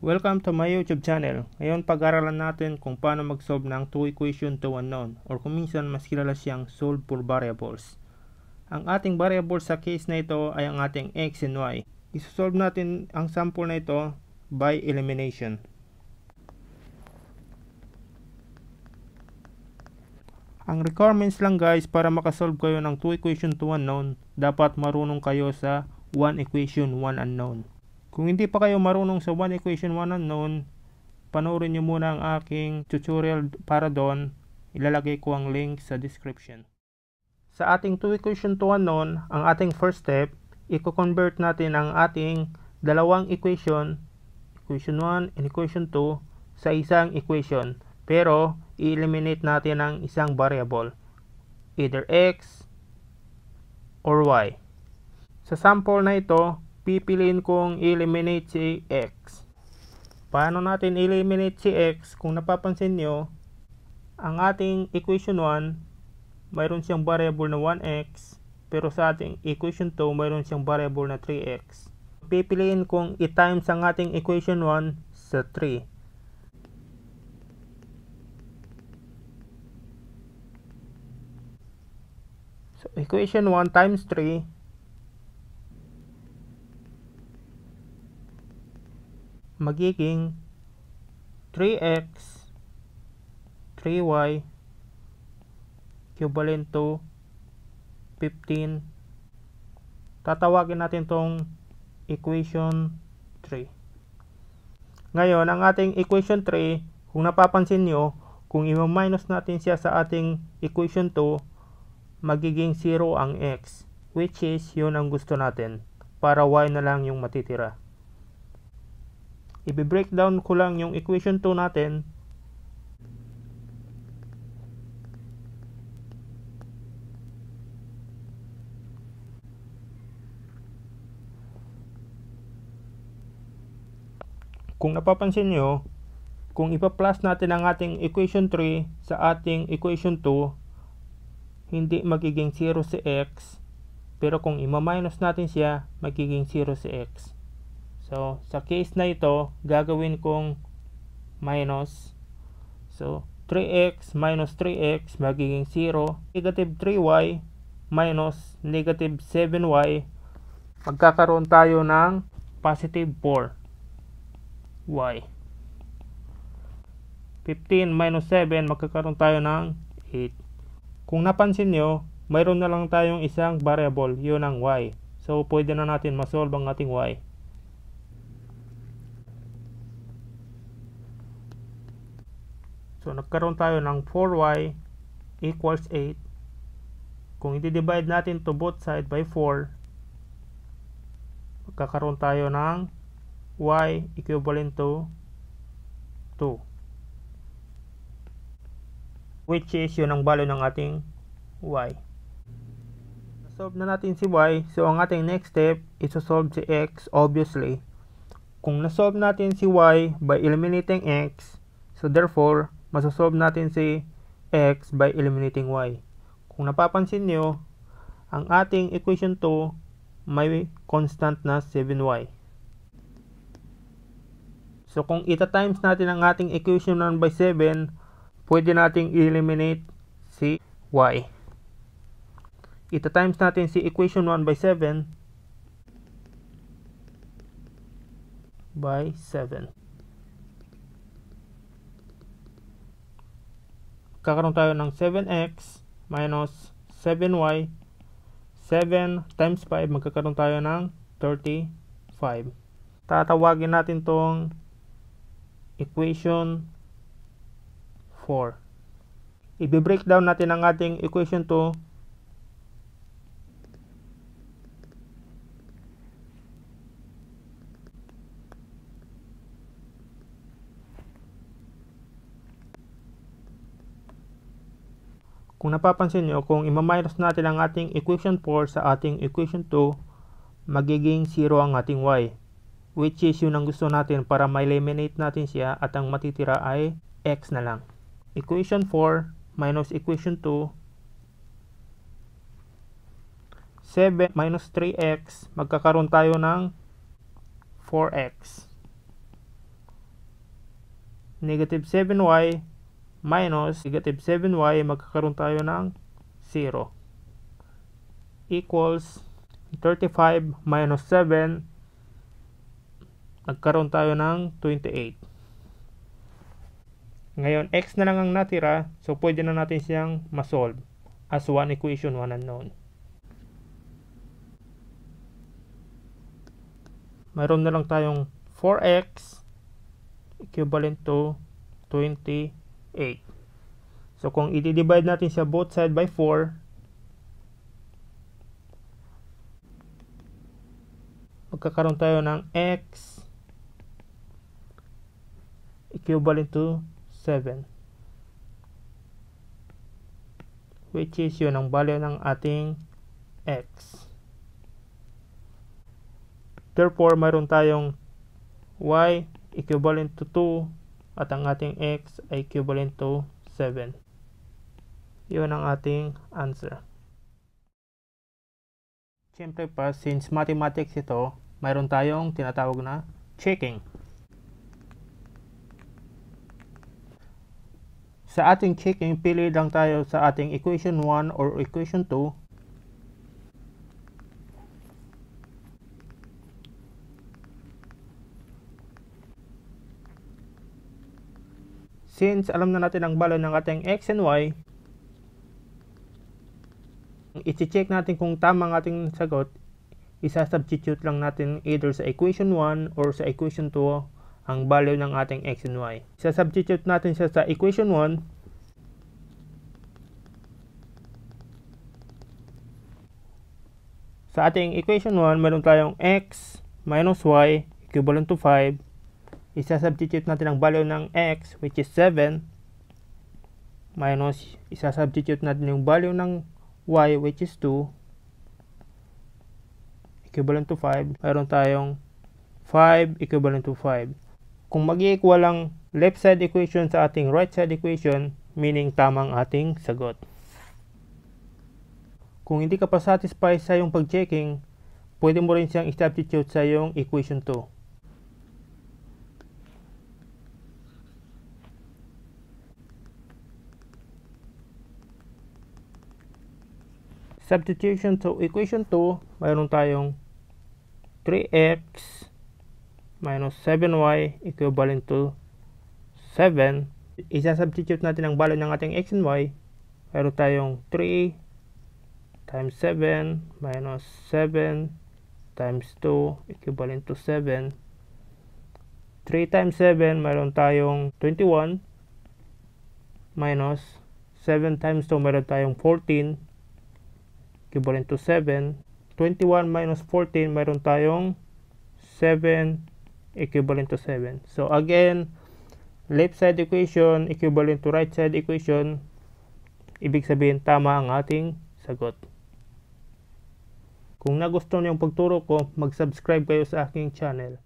Welcome to my YouTube channel. Ngayon pag-aralan natin kung paano mag-solve ng two equation to unknown or kung minsan mas kilala siyang solve for variables. Ang ating variable sa case na ito ay ang ating x and y. Isosolve natin ang sample na ito by elimination. Ang requirements lang guys para makasolve kayo ng two equation to unknown, dapat marunong kayo sa one equation, one unknown. Kung hindi pa kayo marunong sa one equation, one unknown, panoorin nyo muna ang aking tutorial para doon. Ilalagay ko ang link sa description. Sa ating two equation to unknown, ang ating first step, i-convert natin ang ating dalawang equation, equation 1 and equation 2, sa isang equation. Pero, i-eliminate natin ang isang variable, either x or y. Sa sample na ito, pipiliin kong eliminate si X. Paano natin eliminate si X? Kung napapansin nyo, ang ating equation 1, mayroon siyang variable na 1X, pero sa ating equation 2, mayroon siyang variable na 3X. Pipiliin kong i-times ang ating equation 1 sa 3. So, equation 1 times 3 magiging 3x 3y equivalent to 15 tatawagin natin tong equation 3 ngayon ang ating equation 3 kung napapansin nyo kung i-minus natin siya sa ating equation 2 magiging 0 ang x which is yun ang gusto natin para y na lang yung matitira i-breakdown ko lang yung equation 2 natin kung napapansin nyo, kung ipa-plus natin ang ating equation 3 sa ating equation 2, hindi magiging 0 si x, pero kung ima-minus natin siya, magiging 0 si x. So, sa case na ito, gagawin kong minus. So, 3x minus 3x magiging 0. Negative 3y minus negative 7y. Magkakaroon tayo ng positive 4y. 15 minus 7, magkakaroon tayo ng 8. Kung napansin nyo, mayroon na lang tayong isang variable, yun ang y. So, pwede na natin masolve ang ating y. So, nagkaroon tayo ng 4y equals 8. Kung i-divide natin to both side by 4, magkakaroon tayo ng y equivalent to 2. Which is yun ang value ng ating y. Solve na natin si y. So, ang ating next step is to solve si x, obviously. Kung na-solve natin si y by eliminating x, so therefore, masasolve natin si x by eliminating y. Kung napapansin nyo, ang ating equation 2 may constant na 7y. So kung ita times natin ang ating equation 1 by 7, pwede nating eliminate si y. Ita times natin si equation 1 by 7 by 7. kakaroon tayo ng 7x minus 7y 7 times 5 magkakaroon tayo ng 35 tatawagin natin tong equation 4 i-breakdown natin ang ating equation 2 Kung napapansin nyo, kung imaminus natin ang ating equation 4 sa ating equation 2, magiging 0 ang ating y. Which is yun ang gusto natin para ma-eliminate natin siya at ang matitira ay x na lang. Equation 4 minus equation 2 7 minus 3x, magkakaroon tayo ng 4x. Negative 7y minus negative 7y, magkakaroon tayo ng 0 equals 35 minus 7 nagkaroon tayo ng 28 ngayon x na lang ang natira so pwede na natin siyang masolve as one equation one unknown mayroon na lang tayong 4x equivalent to 28 8. So, kung i-divide natin siya both side by 4, magkakaroon tayo ng x equivalent to 7. Which is yun ang value ng ating x. Therefore, mayroon tayong y equivalent to 2 at ang ating x ay equivalent to 7. Yun ang ating answer. Siyempre pa, since mathematics ito, mayroon tayong tinatawag na checking. Sa ating checking, pili lang tayo sa ating equation 1 or equation 2 Since alam na natin ang value ng ating x and y, iti-check natin kung tama ang ating sagot, isa-substitute lang natin either sa equation 1 or sa equation 2 ang value ng ating x and y. Isa-substitute natin siya sa equation 1 Sa ating equation 1, meron tayong x minus y equivalent to 5 isasubstitute natin ang value ng x which is 7 minus isasubstitute natin yung value ng y which is 2 equivalent to 5 mayroon tayong 5 equivalent to 5 kung mag-equal ang left side equation sa ating right side equation meaning tamang ating sagot kung hindi ka pa satisfied sa yung pag-checking pwede mo rin siyang substitute sa yung equation 2 Substitution to equation 2, mayroon tayong 3x minus 7y equivalent to 7. Isa-substitute natin ang value ng ating x and y. Mayroon tayong 3 times 7 minus 7 times 2 equivalent to 7. 3 times 7, mayroon tayong 21 minus 7 times 2, mayroon tayong 14 equivalent to 7. 21 minus 14, mayroon tayong 7 equivalent to 7. So again, left side equation equivalent to right side equation. Ibig sabihin tama ang ating sagot. Kung nagustuhan niyo ang pagturo ko, mag-subscribe kayo sa aking channel.